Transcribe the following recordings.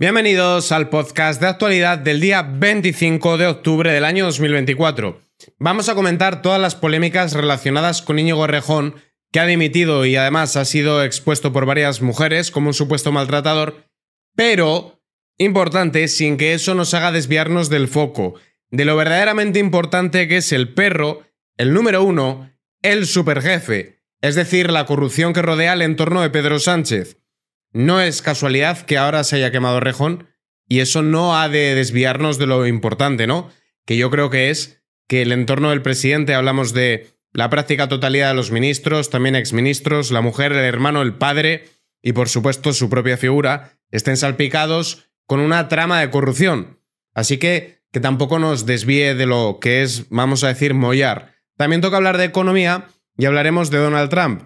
Bienvenidos al podcast de actualidad del día 25 de octubre del año 2024. Vamos a comentar todas las polémicas relacionadas con Íñigo Rejón, que ha dimitido y además ha sido expuesto por varias mujeres como un supuesto maltratador, pero, importante, sin que eso nos haga desviarnos del foco, de lo verdaderamente importante que es el perro, el número uno, el superjefe, es decir, la corrupción que rodea el entorno de Pedro Sánchez. No es casualidad que ahora se haya quemado Rejón y eso no ha de desviarnos de lo importante, ¿no? Que yo creo que es que el entorno del presidente, hablamos de la práctica totalidad de los ministros, también exministros, la mujer, el hermano, el padre y por supuesto su propia figura, estén salpicados con una trama de corrupción. Así que que tampoco nos desvíe de lo que es, vamos a decir, mollar. También toca hablar de economía y hablaremos de Donald Trump.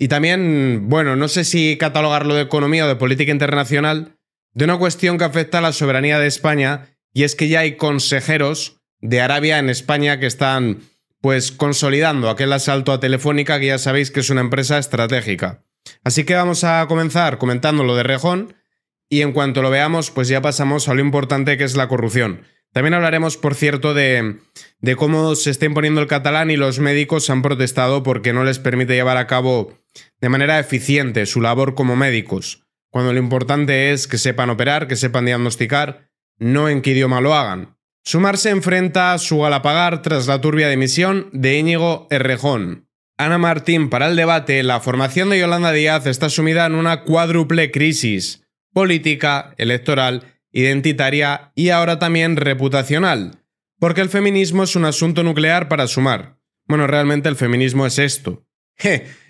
Y también, bueno, no sé si catalogarlo de economía o de política internacional, de una cuestión que afecta a la soberanía de España, y es que ya hay consejeros de Arabia en España que están, pues, consolidando aquel asalto a Telefónica, que ya sabéis que es una empresa estratégica. Así que vamos a comenzar comentando lo de Rejón, y en cuanto lo veamos, pues ya pasamos a lo importante que es la corrupción. También hablaremos, por cierto, de, de, cómo se está imponiendo el catalán y los médicos han protestado porque no les permite llevar a cabo de manera eficiente su labor como médicos, cuando lo importante es que sepan operar, que sepan diagnosticar, no en qué idioma lo hagan. Sumar se enfrenta a su galapagar tras la turbia dimisión de Íñigo Errejón. Ana Martín para el debate, la formación de Yolanda Díaz está sumida en una cuádruple crisis política, electoral, identitaria y ahora también reputacional, porque el feminismo es un asunto nuclear para sumar. Bueno, realmente el feminismo es esto.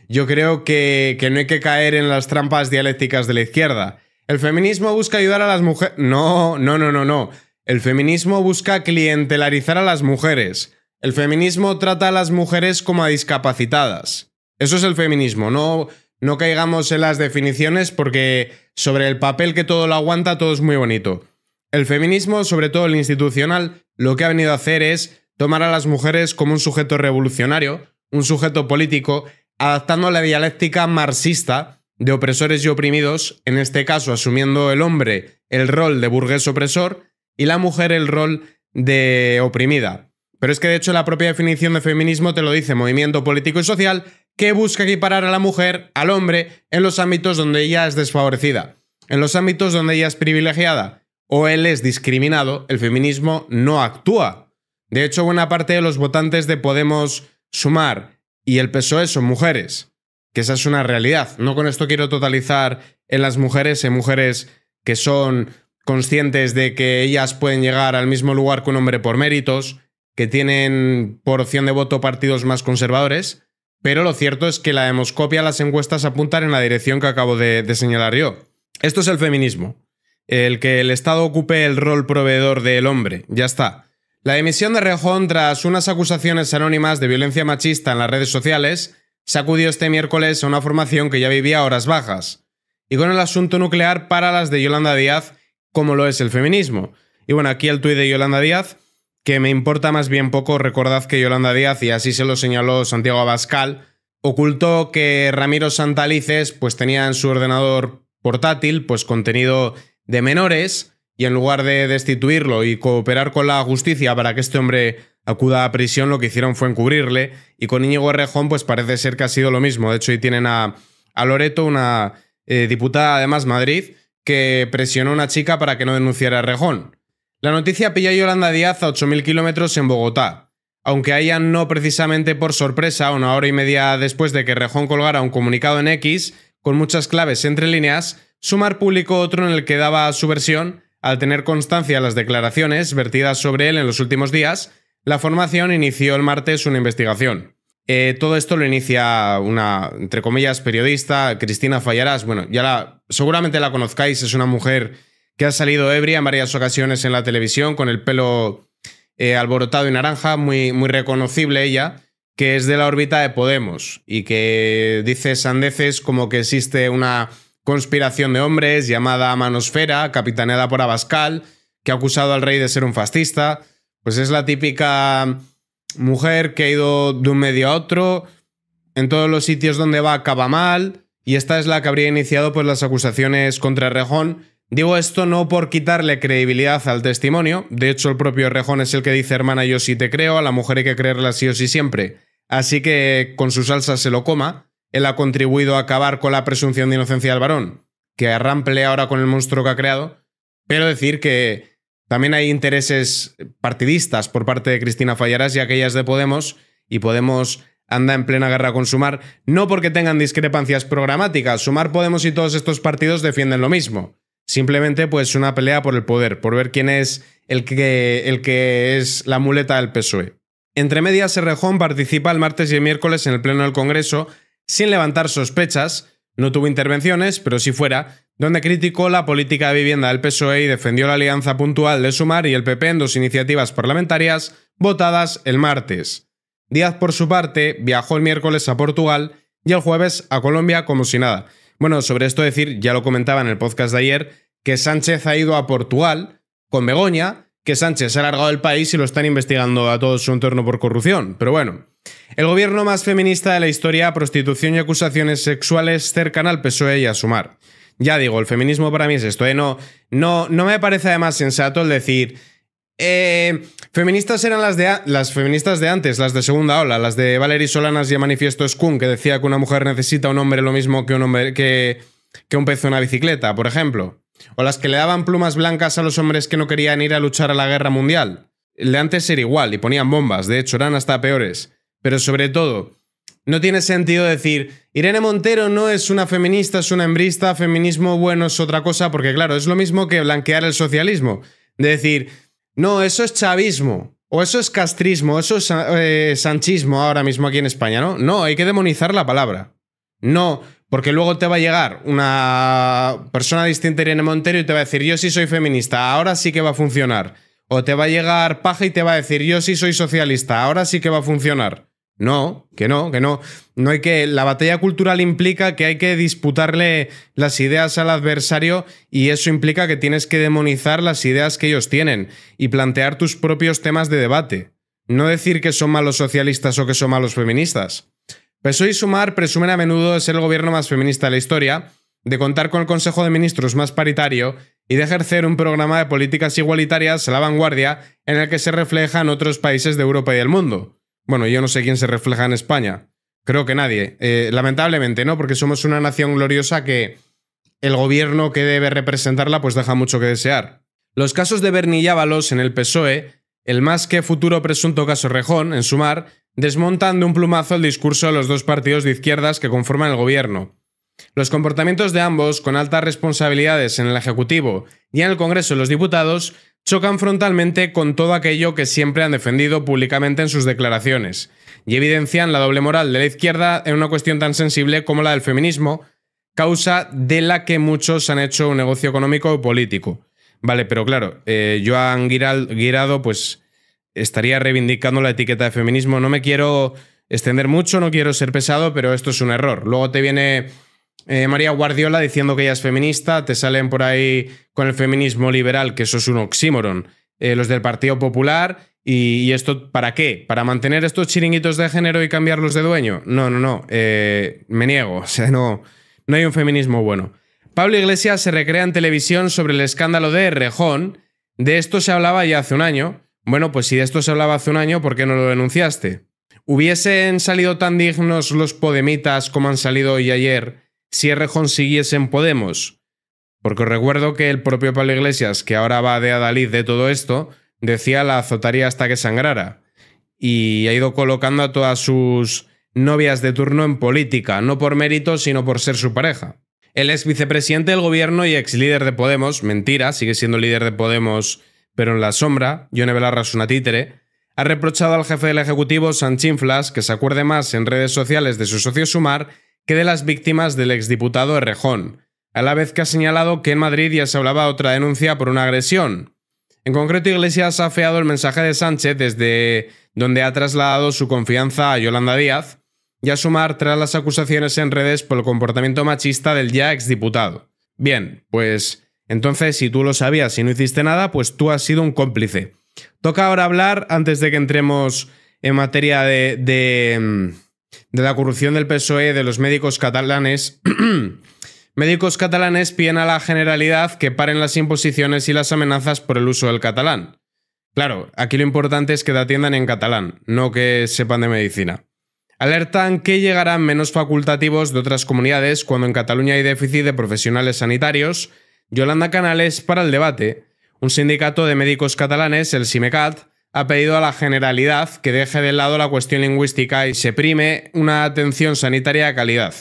Yo creo que, no hay que caer en las trampas dialécticas de la izquierda. El feminismo busca ayudar a las mujeres... No, no, no, no, no. El feminismo busca clientelarizar a las mujeres. El feminismo trata a las mujeres como a discapacitadas. Eso es el feminismo. No, no caigamos en las definiciones porque sobre el papel que todo lo aguanta todo es muy bonito. El feminismo, sobre todo el institucional, lo que ha venido a hacer es tomar a las mujeres como un sujeto revolucionario, un sujeto político, adaptando la dialéctica marxista de opresores y oprimidos, en este caso asumiendo el hombre el rol de burgués opresor y la mujer el rol de oprimida. Pero es que de hecho la propia definición de feminismo te lo dice, movimiento político y social que busca equiparar a la mujer al hombre en los ámbitos donde ella es desfavorecida. En los ámbitos donde ella es privilegiada o él es discriminado, el feminismo no actúa. De hecho, buena parte de los votantes de Podemos Sumar y el PSOE son mujeres, que esa es una realidad. No con esto quiero totalizar en las mujeres, en mujeres que son conscientes de que ellas pueden llegar al mismo lugar que un hombre por méritos, que tienen por opción de voto partidos más conservadores, pero lo cierto es que la demoscopia, las encuestas apuntan en la dirección que acabo de señalar yo. Esto es el feminismo, el que el Estado ocupe el rol proveedor del hombre, ya está. La emisión de Rejón tras unas acusaciones anónimas de violencia machista en las redes sociales sacudió este miércoles a una formación que ya vivía horas bajas, y con el asunto nuclear para las de Yolanda Díaz, como lo es el feminismo. Y bueno, aquí el tuit de Yolanda Díaz, que me importa más bien poco, recordad que Yolanda Díaz, y así se lo señaló Santiago Abascal, ocultó que Ramiro Santalices pues tenía en su ordenador portátil pues contenido de menores y en lugar de destituirlo y cooperar con la justicia para que este hombre acuda a prisión, lo que hicieron fue encubrirle. Y con Íñigo Rejón, pues parece ser que ha sido lo mismo. De hecho, ahí tienen a, Loreto, una eh, diputada además Madrid, que presionó a una chica para que no denunciara a Rejón. La noticia pilla a Yolanda Díaz a 8.000 kilómetros en Bogotá. Aunque hayan no precisamente por sorpresa, una hora y media después de que Rejón colgara un comunicado en X, con muchas claves entre líneas, Sumar publicó otro en el que daba su versión al tener constancia las declaraciones vertidas sobre él en los últimos días, la formación inició el martes una investigación. Eh, todo esto lo inicia una, entre comillas, periodista, Cristina Fallarás. Bueno, ya la, seguramente la conozcáis, es una mujer que ha salido ebria en varias ocasiones en la televisión, con el pelo eh, alborotado y naranja, muy, muy reconocible ella, que es de la órbita de Podemos y que dice sandeces como que existe una Conspiración de hombres, llamada Manosfera, capitaneada por Abascal, que ha acusado al rey de ser un fascista. Pues es la típica mujer que ha ido de un medio a otro, en todos los sitios donde va acaba mal, y esta es la que habría iniciado pues, las acusaciones contra Rejón. Digo esto no por quitarle credibilidad al testimonio, de hecho el propio Rejón es el que dice hermana yo sí te creo, a la mujer hay que creerla sí o sí siempre, así que con su salsa se lo coma, él ha contribuido a acabar con la presunción de inocencia del varón, que arrample ahora con el monstruo que ha creado, pero decir que también hay intereses partidistas por parte de Cristina Fallaras y aquellas de Podemos, y Podemos anda en plena guerra con Sumar, no porque tengan discrepancias programáticas, Sumar Podemos y todos estos partidos defienden lo mismo. Simplemente pues una pelea por el poder, por ver quién es el que, el que es la muleta del PSOE. Entre medias, Serrejón participa el martes y el miércoles en el Pleno del Congreso sin levantar sospechas, no tuvo intervenciones, pero sí fuera, donde criticó la política de vivienda del PSOE y defendió la alianza puntual de Sumar y el PP en dos iniciativas parlamentarias votadas el martes. Díaz, por su parte, viajó el miércoles a Portugal y el jueves a Colombia como si nada. Bueno, sobre esto decir, ya lo comentaba en el podcast de ayer, que Sánchez ha ido a Portugal con Begoña, que Sánchez ha largado el país y lo están investigando a todo su entorno por corrupción. Pero bueno, el gobierno más feminista de la historia, prostitución y acusaciones sexuales cercan al PSOE y a Sumar. Ya digo, el feminismo para mí es esto, ¿eh? no, no, no me parece además sensato el decir... Eh, feministas eran las, de las feministas de antes, las de segunda ola, las de Valerie Solanas y el manifiesto Skun, que decía que una mujer necesita un hombre lo mismo que un hombre que, pez en una bicicleta, por ejemplo. O las que le daban plumas blancas a los hombres que no querían ir a luchar a la guerra mundial. El de antes era igual y ponían bombas, de hecho eran hasta peores. Pero sobre todo, no tiene sentido decir, Irene Montero no es una feminista, es una hembrista, feminismo bueno es otra cosa, porque claro, es lo mismo que blanquear el socialismo. De decir, no, eso es chavismo, o eso es castrismo, eso es eh, sanchismo ahora mismo aquí en España, ¿no? No, hay que demonizar la palabra. No, porque luego te va a llegar una persona distinta a Irene Montero y te va a decir, yo sí soy feminista, ahora sí que va a funcionar. O te va a llegar paja y te va a decir, yo sí soy socialista, ahora sí que va a funcionar. No, que no, que no. No hay que. La batalla cultural implica que hay que disputarle las ideas al adversario y eso implica que tienes que demonizar las ideas que ellos tienen y plantear tus propios temas de debate. No decir que son malos socialistas o que son malos feministas. PSOE y Sumar presumen a menudo de ser el gobierno más feminista de la historia, de contar con el Consejo de Ministros más paritario y de ejercer un programa de políticas igualitarias a la vanguardia en el que se reflejan otros países de Europa y del mundo. Bueno, yo no sé quién se refleja en España. Creo que nadie. Eh, lamentablemente, ¿no? Porque somos una nación gloriosa que el gobierno que debe representarla pues deja mucho que desear. Los casos de Berni en el PSOE, el más que futuro presunto caso Rejón en Sumar, desmontan de un plumazo el discurso de los dos partidos de izquierdas que conforman el gobierno. Los comportamientos de ambos, con altas responsabilidades en el Ejecutivo y en el Congreso de los Diputados, chocan frontalmente con todo aquello que siempre han defendido públicamente en sus declaraciones, y evidencian la doble moral de la izquierda en una cuestión tan sensible como la del feminismo, causa de la que muchos han hecho un negocio económico o político. Vale, pero claro, eh, Joan Guirado pues estaría reivindicando la etiqueta de feminismo. No me quiero extender mucho, no quiero ser pesado, pero esto es un error. Luego te viene eh, María Guardiola diciendo que ella es feminista, te salen por ahí con el feminismo liberal, que eso es un oxímoron, eh, los del Partido Popular, y, esto para qué? ¿Para mantener estos chiringuitos de género y cambiarlos de dueño? No, no, no, eh, me niego, o sea, no, no hay un feminismo bueno. Pablo Iglesias se recrea en televisión sobre el escándalo de Rejón, de esto se hablaba ya hace un año, bueno, pues si de esto se hablaba hace un año, ¿por qué no lo denunciaste? ¿Hubiesen salido tan dignos los podemitas como han salido hoy y ayer si Errejón siguiese en Podemos. Porque recuerdo que el propio Pablo Iglesias, que ahora va de adalid de todo esto, decía la azotaría hasta que sangrara. Y ha ido colocando a todas sus novias de turno en política, no por mérito, sino por ser su pareja. El es vicepresidente del gobierno y ex líder de Podemos, mentira, sigue siendo líder de Podemos, pero en la sombra, Yone Belarra es una títere, ha reprochado al jefe del Ejecutivo, Sanchinflas, que se acuerde más en redes sociales de su socio Sumar que de las víctimas del exdiputado Errejón, a la vez que ha señalado que en Madrid ya se hablaba otra denuncia por una agresión. En concreto, Iglesias ha afeado el mensaje de Sánchez desde donde ha trasladado su confianza a Yolanda Díaz y a sumar tras las acusaciones en redes por el comportamiento machista del ya exdiputado. Bien, pues entonces si tú lo sabías y no hiciste nada, pues tú has sido un cómplice. Toca ahora hablar, antes de que entremos en materia de mm, de la corrupción del PSOE de los médicos catalanes. médicos catalanes piden a la generalidad que paren las imposiciones y las amenazas por el uso del catalán. Claro, aquí lo importante es que te atiendan en catalán, no que sepan de medicina. Alertan que llegarán menos facultativos de otras comunidades cuando en Cataluña hay déficit de profesionales sanitarios. Yolanda Canales para el debate. Un sindicato de médicos catalanes, el SIMECAT, ha pedido a la generalidad que deje de lado la cuestión lingüística y se prime una atención sanitaria de calidad.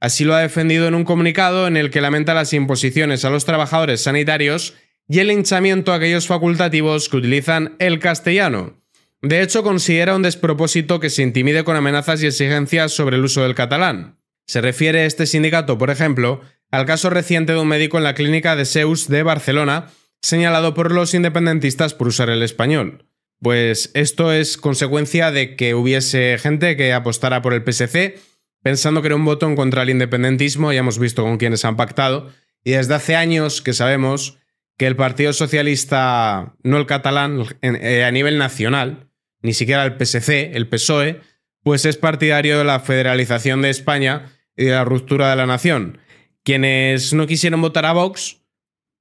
Así lo ha defendido en un comunicado en el que lamenta las imposiciones a los trabajadores sanitarios y el hinchamiento a aquellos facultativos que utilizan el castellano. De hecho, considera un despropósito que se intimide con amenazas y exigencias sobre el uso del catalán. Se refiere este sindicato, por ejemplo, al caso reciente de un médico en la clínica de Seus de Barcelona, señalado por los independentistas por usar el español. Pues esto es consecuencia de que hubiese gente que apostara por el PSC pensando que era un voto en contra del independentismo, ya hemos visto con quienes han pactado, y desde hace años que sabemos que el Partido Socialista, no el catalán, eh, a nivel nacional, ni siquiera el PSC, el PSOE, pues es partidario de la federalización de España y de la ruptura de la nación. Quienes no quisieron votar a Vox,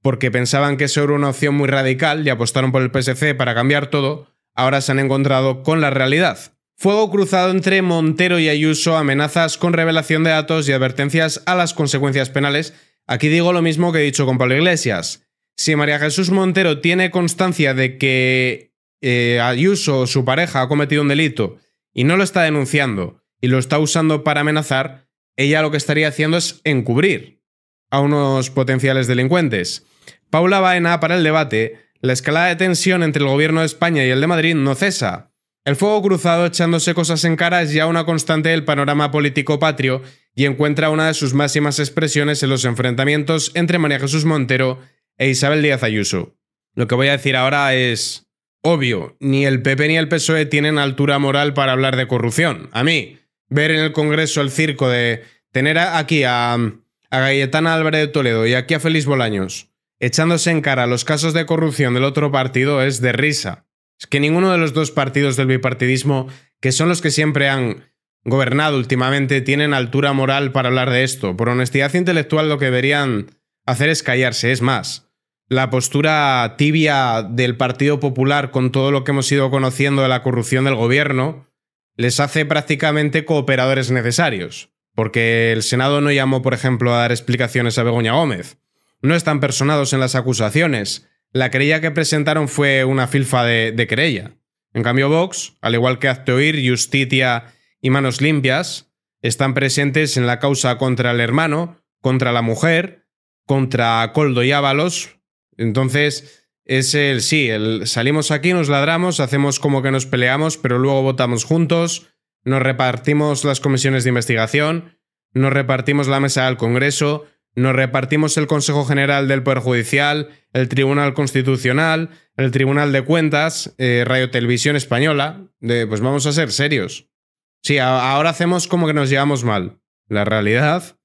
porque pensaban que eso era una opción muy radical y apostaron por el PSC para cambiar todo, ahora se han encontrado con la realidad. Fuego cruzado entre Montero y Ayuso, amenazas con revelación de datos y advertencias a las consecuencias penales. Aquí digo lo mismo que he dicho con Pablo Iglesias. Si María Jesús Montero tiene constancia de que eh, Ayuso su pareja ha cometido un delito y no lo está denunciando y lo está usando para amenazar, ella lo que estaría haciendo es encubrir a unos potenciales delincuentes. Paula Baena, para el debate, la escalada de tensión entre el gobierno de España y el de Madrid no cesa. El fuego cruzado echándose cosas en cara es ya una constante del panorama político patrio y encuentra una de sus máximas expresiones en los enfrentamientos entre María Jesús Montero e Isabel Díaz Ayuso. Lo que voy a decir ahora es... Obvio, ni el PP ni el PSOE tienen altura moral para hablar de corrupción. A mí, ver en el Congreso el circo de tener aquí a, a Álvarez de Toledo y aquí a Félix Bolaños echándose en cara los casos de corrupción del otro partido es de risa. Es que ninguno de los dos partidos del bipartidismo, que son los que siempre han gobernado últimamente, tienen altura moral para hablar de esto. Por honestidad intelectual lo que deberían hacer es callarse. Es más, la postura tibia del Partido Popular con todo lo que hemos ido conociendo de la corrupción del gobierno les hace prácticamente cooperadores necesarios. Porque el Senado no llamó, por ejemplo, a dar explicaciones a Begoña Gómez no están personados en las acusaciones. La querella que presentaron fue una filfa de, querella. En cambio, Vox, al igual que Ir, Justitia y Manos Limpias, están presentes en la causa contra el hermano, contra la mujer, contra Coldo y Ábalos. Entonces, es el sí, el salimos aquí, nos ladramos, hacemos como que nos peleamos, pero luego votamos juntos, nos repartimos las comisiones de investigación, nos repartimos la mesa del Congreso, nos repartimos el Consejo General del Poder Judicial, el Tribunal Constitucional, el Tribunal de Cuentas, eh, Radio Televisión Española. pues vamos a ser serios. Sí, ahora hacemos como que nos llevamos mal. La realidad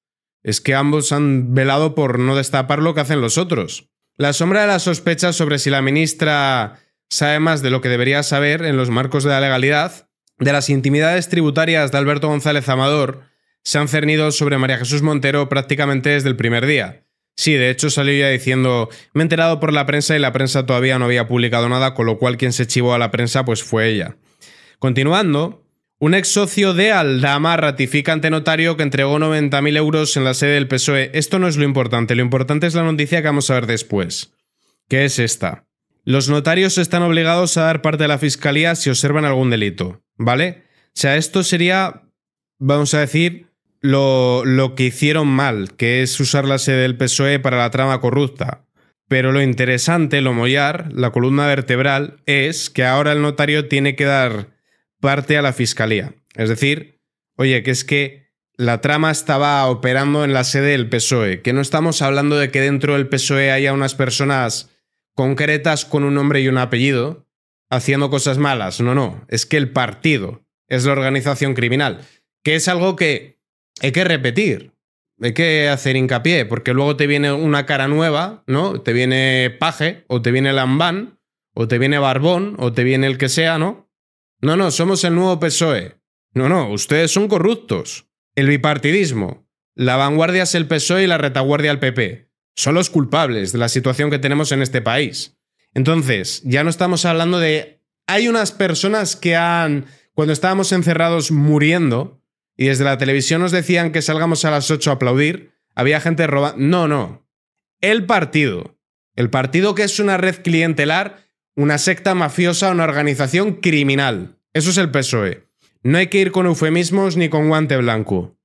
es que ambos han velado por no destapar lo que hacen los otros. La sombra de la sospecha sobre si la ministra sabe más de lo que debería saber en los marcos de la legalidad, de las intimidades tributarias de Alberto González Amador, se han cernido sobre María Jesús Montero prácticamente desde el primer día. Sí, de hecho salió ya diciendo, me he enterado por la prensa y la prensa todavía no había publicado nada, con lo cual quien se chivó a la prensa pues fue ella. Continuando, un ex socio de Aldama ratifica ante notario que entregó 90.000 euros en la sede del PSOE. Esto no es lo importante, lo importante es la noticia que vamos a ver después, que es esta. Los notarios están obligados a dar parte de la fiscalía si observan algún delito, ¿vale? O sea, esto sería, vamos a decir, lo, que hicieron mal, que es usar la sede del PSOE para la trama corrupta. Pero lo interesante, lo mollar, la columna vertebral, es que ahora el notario tiene que dar parte a la fiscalía. Es decir, oye, que es que la trama estaba operando en la sede del PSOE, que no estamos hablando de que dentro del PSOE haya unas personas concretas con un nombre y un apellido haciendo cosas malas, no, no, es que el partido es la organización criminal, que es algo que hay que repetir, hay que hacer hincapié, porque luego te viene una cara nueva, ¿no? Te viene paje, o te viene lambán, o te viene barbón, o te viene el que sea, ¿no? No, no, somos el nuevo PSOE. No, no, ustedes son corruptos. El bipartidismo. La vanguardia es el PSOE y la retaguardia el PP. Son los culpables de la situación que tenemos en este país. Entonces, ya no estamos hablando de... Hay unas personas que han, cuando estábamos encerrados muriendo, y desde la televisión nos decían que salgamos a las 8 a aplaudir, había gente robando... No, no. El partido. El partido que es una red clientelar, una secta mafiosa, una organización criminal. Eso es el PSOE. No hay que ir con eufemismos ni con guante blanco.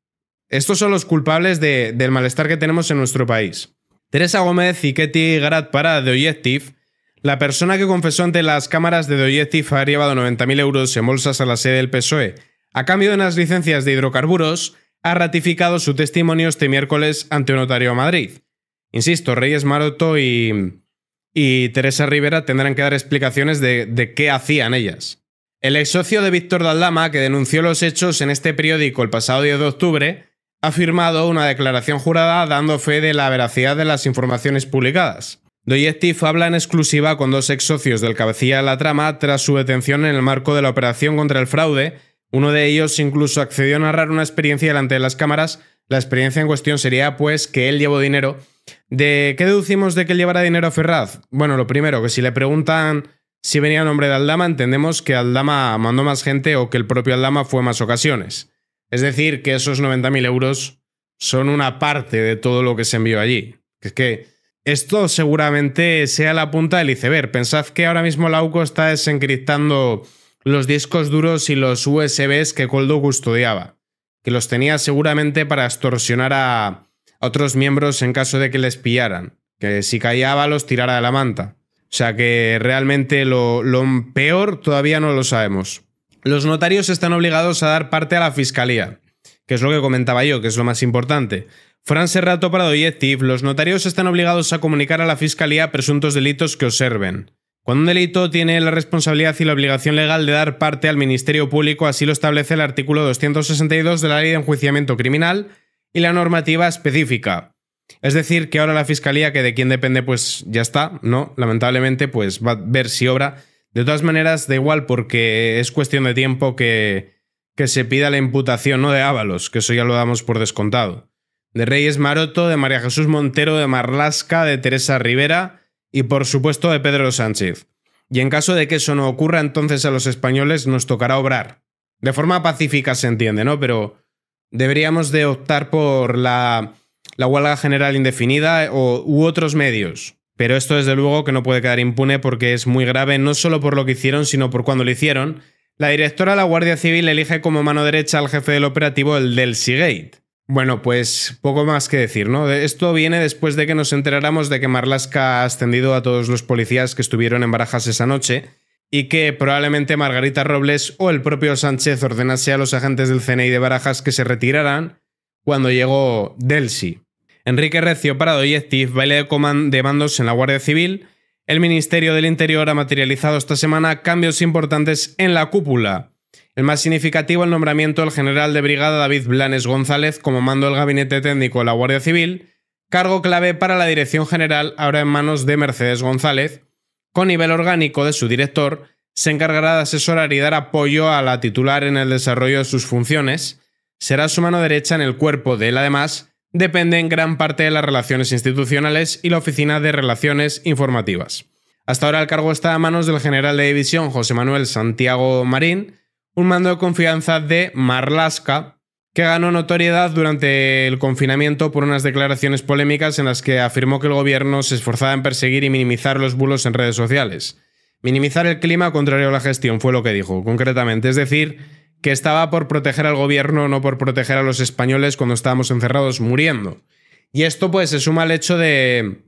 Estos son los culpables del malestar que tenemos en nuestro país. Teresa Gómez y Ketty Garat para De Objective, la persona que confesó ante las cámaras de The Objective ha llevado 90.000 euros en bolsas a la sede del PSOE a cambio de unas licencias de hidrocarburos, ha ratificado su testimonio este miércoles ante un notario a Madrid. Insisto, Reyes Maroto y, Teresa Rivera tendrán que dar explicaciones de, qué hacían ellas. El ex socio de Víctor Daldama, que denunció los hechos en este periódico el pasado 10 de octubre, ha firmado una declaración jurada dando fe de la veracidad de las informaciones publicadas. Doyectif habla en exclusiva con dos ex socios del cabecilla de la trama tras su detención en el marco de la operación contra el fraude uno de ellos incluso accedió a narrar una experiencia delante de las cámaras. La experiencia en cuestión sería pues que él llevó dinero. ¿De qué deducimos de que él llevara dinero a Ferraz? Bueno, lo primero, que si le preguntan si venía a nombre de Aldama, entendemos que Aldama mandó más gente o que el propio Aldama fue más ocasiones. Es decir, que esos 90.000 euros son una parte de todo lo que se envió allí. Es que esto seguramente sea la punta del iceberg. Pensad que ahora mismo Lauco está desencriptando los discos duros y los USBs que Coldo custodiaba, que los tenía seguramente para extorsionar a otros miembros en caso de que les pillaran, que si callaba los tirara de la manta. O sea que realmente lo, peor todavía no lo sabemos. Los notarios están obligados a dar parte a la fiscalía, que es lo que comentaba yo, que es lo más importante. Fran Serrato para y los notarios están obligados a comunicar a la fiscalía presuntos delitos que observen. Cuando un delito tiene la responsabilidad y la obligación legal de dar parte al Ministerio Público, así lo establece el artículo 262 de la Ley de Enjuiciamiento Criminal y la normativa específica. Es decir, que ahora la Fiscalía, que de quién depende, pues ya está, ¿no? Lamentablemente, pues va a ver si obra. De todas maneras, da igual porque es cuestión de tiempo que, que se pida la imputación, no de Ábalos, que eso ya lo damos por descontado. De Reyes Maroto, de María Jesús Montero, de Marlasca, de Teresa Rivera y por supuesto de Pedro Sánchez. Y en caso de que eso no ocurra, entonces a los españoles nos tocará obrar. De forma pacífica se entiende, ¿no? Pero deberíamos de optar por la, huelga general indefinida eh, o, u otros medios. Pero esto desde luego que no puede quedar impune porque es muy grave no solo por lo que hicieron, sino por cuando lo hicieron. La directora de la Guardia Civil elige como mano derecha al jefe del operativo el del Seagate bueno, pues poco más que decir, ¿no? Esto viene después de que nos enteráramos de que Marlasca ha ascendido a todos los policías que estuvieron en Barajas esa noche y que probablemente Margarita Robles o el propio Sánchez ordenase a los agentes del CNI de Barajas que se retiraran cuando llegó Delsi. Enrique Recio Parado y Steve, baile de mandos en la Guardia Civil, el Ministerio del Interior ha materializado esta semana cambios importantes en la cúpula el más significativo el nombramiento del general de brigada David Blanes González como mando del gabinete técnico de la Guardia Civil, cargo clave para la dirección general ahora en manos de Mercedes González, con nivel orgánico de su director, se encargará de asesorar y dar apoyo a la titular en el desarrollo de sus funciones, será su mano derecha en el cuerpo de él además, depende en gran parte de las relaciones institucionales y la Oficina de Relaciones Informativas. Hasta ahora el cargo está a manos del general de división José Manuel Santiago Marín, un mando de confianza de Marlaska, que ganó notoriedad durante el confinamiento por unas declaraciones polémicas en las que afirmó que el gobierno se esforzaba en perseguir y minimizar los bulos en redes sociales. Minimizar el clima contrario a la gestión fue lo que dijo, concretamente. Es decir, que estaba por proteger al gobierno, no por proteger a los españoles cuando estábamos encerrados muriendo. Y esto pues se suma al hecho de,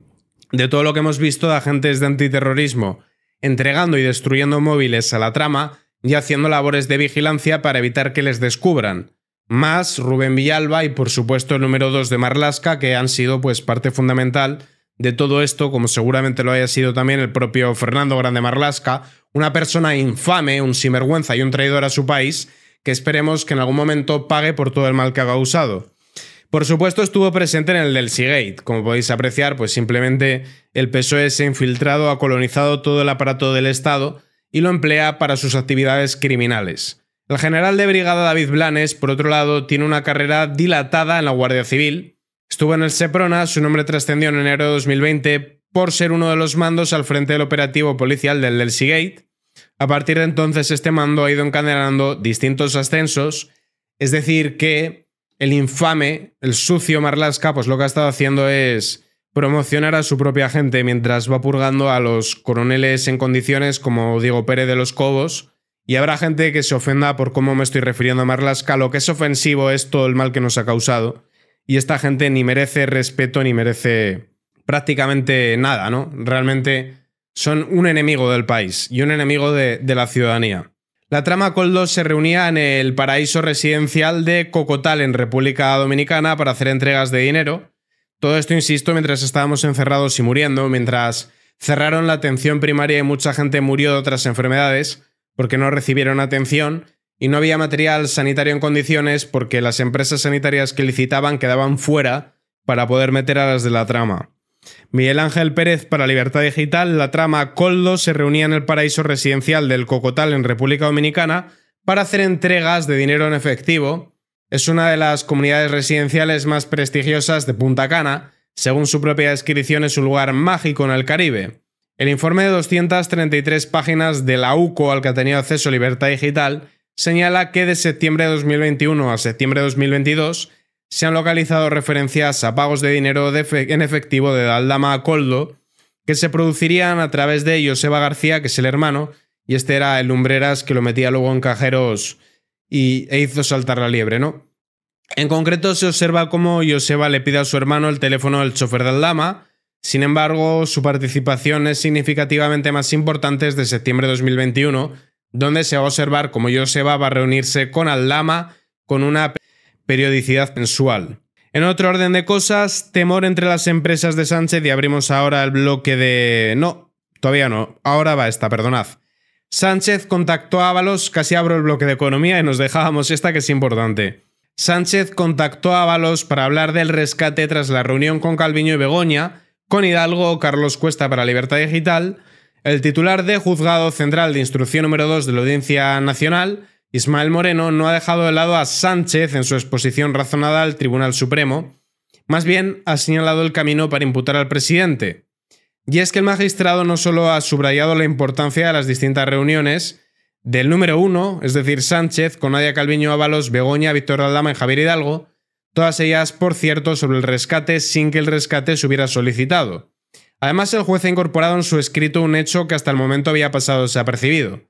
de todo lo que hemos visto de agentes de antiterrorismo entregando y destruyendo móviles a la trama, y haciendo labores de vigilancia para evitar que les descubran. Más Rubén Villalba y por supuesto el número 2 de Marlaska... que han sido pues parte fundamental de todo esto, como seguramente lo haya sido también el propio Fernando Grande Marlasca, una persona infame, un sinvergüenza y un traidor a su país, que esperemos que en algún momento pague por todo el mal que ha causado. Por supuesto estuvo presente en el del Seagate, como podéis apreciar, pues simplemente el PSOE se ha infiltrado, ha colonizado todo el aparato del Estado y lo emplea para sus actividades criminales. El general de brigada David Blanes, por otro lado, tiene una carrera dilatada en la Guardia Civil. Estuvo en el Seprona, su nombre trascendió en enero de 2020 por ser uno de los mandos al frente del operativo policial del Delcy Gate. A partir de entonces, este mando ha ido encadenando distintos ascensos, es decir, que el infame, el sucio Marlaska, pues lo que ha estado haciendo es promocionar a su propia gente mientras va purgando a los coroneles en condiciones como Diego Pérez de los Cobos. Y habrá gente que se ofenda por cómo me estoy refiriendo a Marlaska. Lo que es ofensivo es todo el mal que nos ha causado. Y esta gente ni merece respeto ni merece prácticamente nada, ¿no? Realmente son un enemigo del país y un enemigo de, de la ciudadanía. La trama Coldo se reunía en el paraíso residencial de Cocotal en República Dominicana para hacer entregas de dinero todo esto, insisto, mientras estábamos encerrados y muriendo, mientras cerraron la atención primaria y mucha gente murió de otras enfermedades porque no recibieron atención y no había material sanitario en condiciones porque las empresas sanitarias que licitaban quedaban fuera para poder meter a las de la trama. Miguel Ángel Pérez para Libertad Digital, la trama Coldo se reunía en el paraíso residencial del Cocotal en República Dominicana para hacer entregas de dinero en efectivo es una de las comunidades residenciales más prestigiosas de Punta Cana. Según su propia descripción, es un lugar mágico en el Caribe. El informe de 233 páginas de la UCO al que ha tenido acceso Libertad Digital señala que de septiembre de 2021 a septiembre de 2022 se han localizado referencias a pagos de dinero en efectivo de Daldama Coldo que se producirían a través de Joseba García, que es el hermano, y este era el Lumbreras que lo metía luego en cajeros y, e hizo saltar la liebre, ¿no? En concreto se observa cómo Yoseba le pide a su hermano el teléfono del chofer del Lama, sin embargo, su participación es significativamente más importante desde septiembre de 2021, donde se va a observar cómo Joseba va a reunirse con Aldama con una periodicidad mensual. En otro orden de cosas, temor entre las empresas de Sánchez y abrimos ahora el bloque de... No, todavía no, ahora va esta, perdonad. Sánchez contactó a Ábalos, casi abro el bloque de economía y nos dejábamos esta que es importante. Sánchez contactó a Ábalos para hablar del rescate tras la reunión con Calviño y Begoña, con Hidalgo Carlos Cuesta para Libertad Digital. El titular de Juzgado Central de Instrucción número 2 de la Audiencia Nacional, Ismael Moreno, no ha dejado de lado a Sánchez en su exposición razonada al Tribunal Supremo. Más bien, ha señalado el camino para imputar al presidente. Y es que el magistrado no solo ha subrayado la importancia de las distintas reuniones, del número uno, es decir, Sánchez, con Nadia Calviño Ábalos, Begoña, Víctor Aldama y Javier Hidalgo, todas ellas, por cierto, sobre el rescate sin que el rescate se hubiera solicitado. Además, el juez ha incorporado en su escrito un hecho que hasta el momento había pasado desapercibido.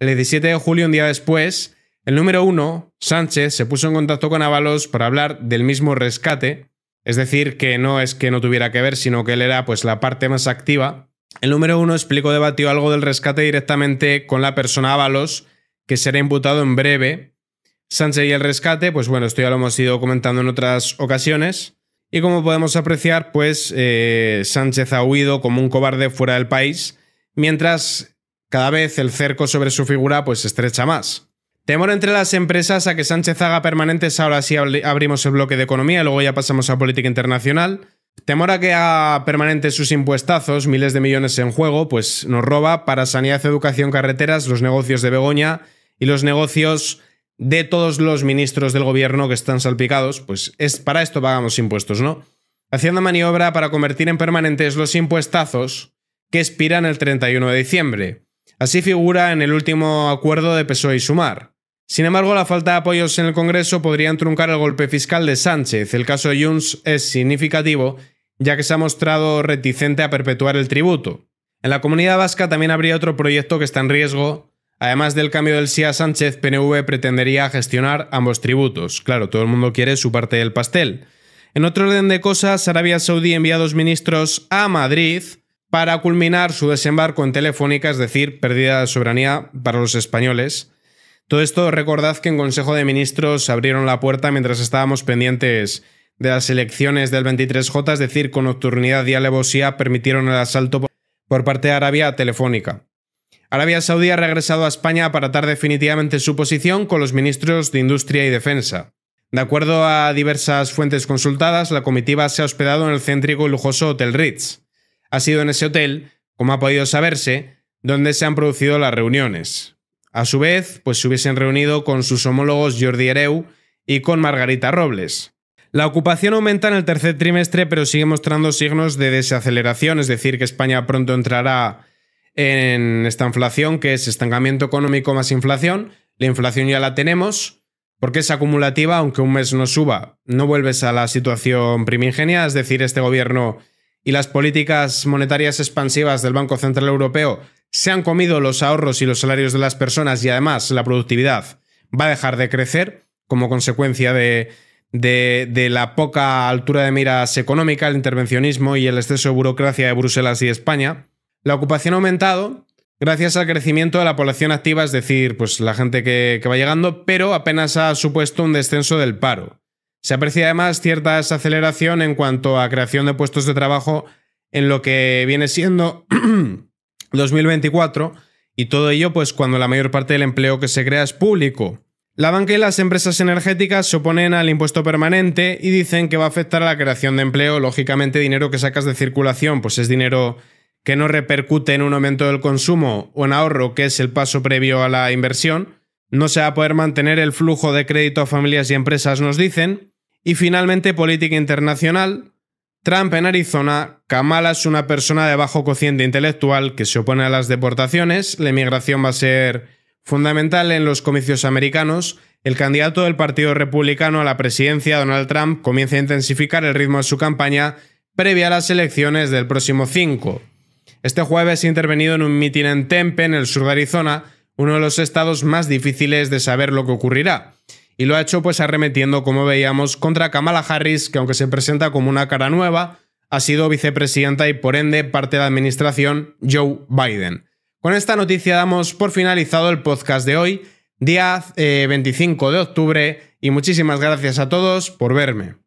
El 17 de julio, un día después, el número uno, Sánchez, se puso en contacto con Ábalos para hablar del mismo rescate, es decir, que no es que no tuviera que ver, sino que él era pues la parte más activa. El número uno explicó debatió algo del rescate directamente con la persona Ábalos, que será imputado en breve. Sánchez y el rescate, pues bueno, esto ya lo hemos ido comentando en otras ocasiones. Y como podemos apreciar, pues eh, Sánchez ha huido como un cobarde fuera del país, mientras cada vez el cerco sobre su figura pues se estrecha más. Temor entre las empresas a que Sánchez haga permanentes. Ahora sí abrimos el bloque de economía y luego ya pasamos a política internacional. Temor a que haga permanentes sus impuestazos, miles de millones en juego, pues nos roba para sanidad, educación, carreteras, los negocios de Begoña y los negocios de todos los ministros del gobierno que están salpicados, pues es, para esto pagamos impuestos, ¿no? Haciendo maniobra para convertir en permanentes los impuestazos que expiran el 31 de diciembre. Así figura en el último acuerdo de PSOE y Sumar. Sin embargo, la falta de apoyos en el Congreso podría truncar el golpe fiscal de Sánchez. El caso de Junts es significativo, ya que se ha mostrado reticente a perpetuar el tributo. En la comunidad vasca también habría otro proyecto que está en riesgo. Además del cambio del sí Sánchez, PNV pretendería gestionar ambos tributos. Claro, todo el mundo quiere su parte del pastel. En otro orden de cosas, Arabia Saudí envía dos ministros a Madrid para culminar su desembarco en Telefónica, es decir, pérdida de soberanía para los españoles todo esto recordad que en Consejo de Ministros abrieron la puerta mientras estábamos pendientes de las elecciones del 23J, es decir, con nocturnidad y alevosía permitieron el asalto por parte de Arabia Telefónica. Arabia Saudí ha regresado a España para atar definitivamente su posición con los ministros de Industria y Defensa. De acuerdo a diversas fuentes consultadas, la comitiva se ha hospedado en el céntrico y lujoso Hotel Ritz. Ha sido en ese hotel, como ha podido saberse, donde se han producido las reuniones. A su vez, pues se hubiesen reunido con sus homólogos Jordi Hereu y con Margarita Robles. La ocupación aumenta en el tercer trimestre, pero sigue mostrando signos de desaceleración, es decir, que España pronto entrará en esta inflación, que es estancamiento económico más inflación. La inflación ya la tenemos, porque es acumulativa, aunque un mes no suba, no vuelves a la situación primigenia, es decir, este gobierno y las políticas monetarias expansivas del Banco Central Europeo se han comido los ahorros y los salarios de las personas y además la productividad va a dejar de crecer como consecuencia de, la poca altura de miras económica, el intervencionismo y el exceso de burocracia de Bruselas y España. La ocupación ha aumentado gracias al crecimiento de la población activa, es decir, pues la gente que, que va llegando, pero apenas ha supuesto un descenso del paro. Se aprecia además cierta desaceleración en cuanto a creación de puestos de trabajo en lo que viene siendo 2024 y todo ello pues cuando la mayor parte del empleo que se crea es público. La banca y las empresas energéticas se oponen al impuesto permanente y dicen que va a afectar a la creación de empleo. Lógicamente, dinero que sacas de circulación, pues es dinero que no repercute en un aumento del consumo o en ahorro, que es el paso previo a la inversión. No se va a poder mantener el flujo de crédito a familias y empresas, nos dicen. Y finalmente, política internacional. Trump en Arizona, Kamala es una persona de bajo cociente intelectual que se opone a las deportaciones, la inmigración va a ser fundamental en los comicios americanos, el candidato del Partido Republicano a la presidencia, Donald Trump, comienza a intensificar el ritmo de su campaña previa a las elecciones del próximo 5. Este jueves ha intervenido en un mitin en Tempe, en el sur de Arizona, uno de los estados más difíciles de saber lo que ocurrirá y lo ha hecho pues arremetiendo, como veíamos, contra Kamala Harris, que aunque se presenta como una cara nueva, ha sido vicepresidenta y por ende parte de la administración Joe Biden. Con esta noticia damos por finalizado el podcast de hoy, día 25 eh, de octubre, y muchísimas gracias a todos por verme.